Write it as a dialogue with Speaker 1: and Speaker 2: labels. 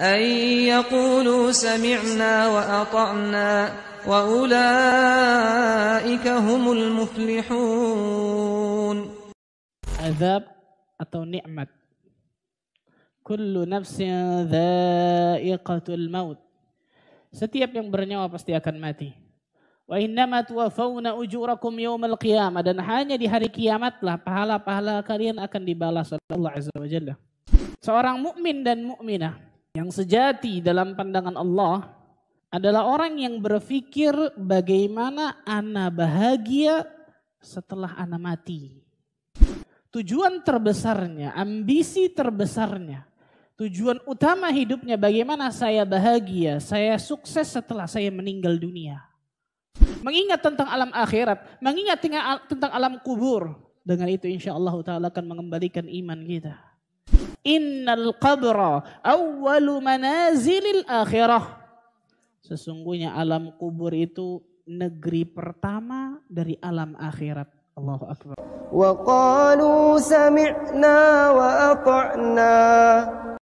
Speaker 1: أن يقولوا سمعنا وأطعنا وأولئك هم المفلحون عذاب أو نعمة كل نفس ذائقة الموت Setiap yang bernyawa pasti akan mati. Wa innama tuwafawna ujurakum yawmal qiyamah. Dan hanya di hari kiamatlah pahala-pahala kalian akan dibalas oleh Allah Azza wa Jalla. Seorang mukmin dan mukminah yang sejati dalam pandangan Allah adalah orang yang berpikir bagaimana ana bahagia setelah ana mati. Tujuan terbesarnya, ambisi terbesarnya, tujuan utama hidupnya bagaimana saya bahagia, saya sukses setelah saya meninggal dunia. Mengingat tentang alam akhirat, mengingat tentang alam kubur. Dengan itu insya Allah ta'ala akan mengembalikan iman kita. Innal qabra awwalu manazilil akhirah. Sesungguhnya alam kubur itu negeri pertama dari alam akhirat. Allahu Akbar. Wa qalu sami'na wa ata'na